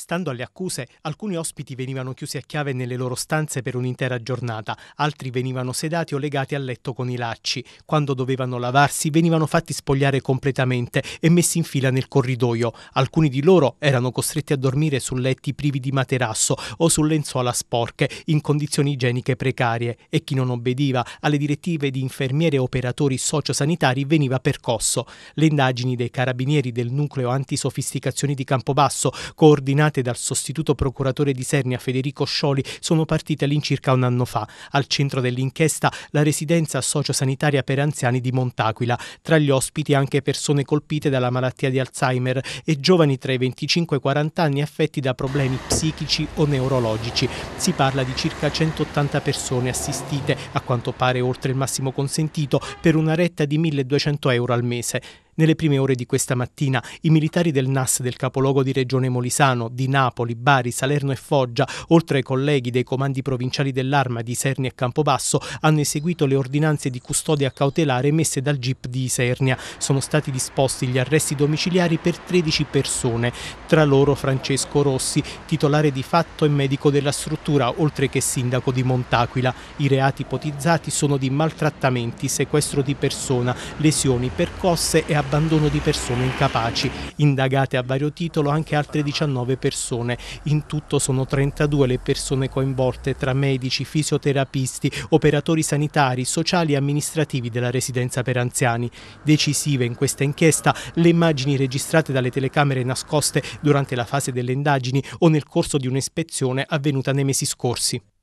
Stando alle accuse, alcuni ospiti venivano chiusi a chiave nelle loro stanze per un'intera giornata, altri venivano sedati o legati a letto con i lacci. Quando dovevano lavarsi venivano fatti spogliare completamente e messi in fila nel corridoio. Alcuni di loro erano costretti a dormire su letti privi di materasso o su lenzuola sporche, in condizioni igieniche precarie e chi non obbediva alle direttive di infermieri e operatori sociosanitari veniva percosso. Le indagini dei carabinieri del nucleo antisofisticazioni di Campobasso, coordinate coordinate dal sostituto procuratore di Sernia Federico Scioli sono partite all'incirca un anno fa. Al centro dell'inchiesta la residenza sociosanitaria per anziani di Montaquila. Tra gli ospiti anche persone colpite dalla malattia di Alzheimer e giovani tra i 25 e i 40 anni affetti da problemi psichici o neurologici. Si parla di circa 180 persone assistite, a quanto pare oltre il massimo consentito, per una retta di 1200 euro al mese. Nelle prime ore di questa mattina i militari del NAS del capoluogo di Regione Molisano, di Napoli, Bari, Salerno e Foggia, oltre ai colleghi dei comandi provinciali dell'Arma di Isernia e Campobasso, hanno eseguito le ordinanze di custodia cautelare emesse dal GIP di Isernia. Sono stati disposti gli arresti domiciliari per 13 persone, tra loro Francesco Rossi, titolare di fatto e medico della struttura, oltre che sindaco di Montaquila. I reati ipotizzati sono di maltrattamenti, sequestro di persona, lesioni, percosse e abbandono abbandono di persone incapaci. Indagate a vario titolo anche altre 19 persone. In tutto sono 32 le persone coinvolte tra medici, fisioterapisti, operatori sanitari, sociali e amministrativi della residenza per anziani. Decisive in questa inchiesta le immagini registrate dalle telecamere nascoste durante la fase delle indagini o nel corso di un'ispezione avvenuta nei mesi scorsi.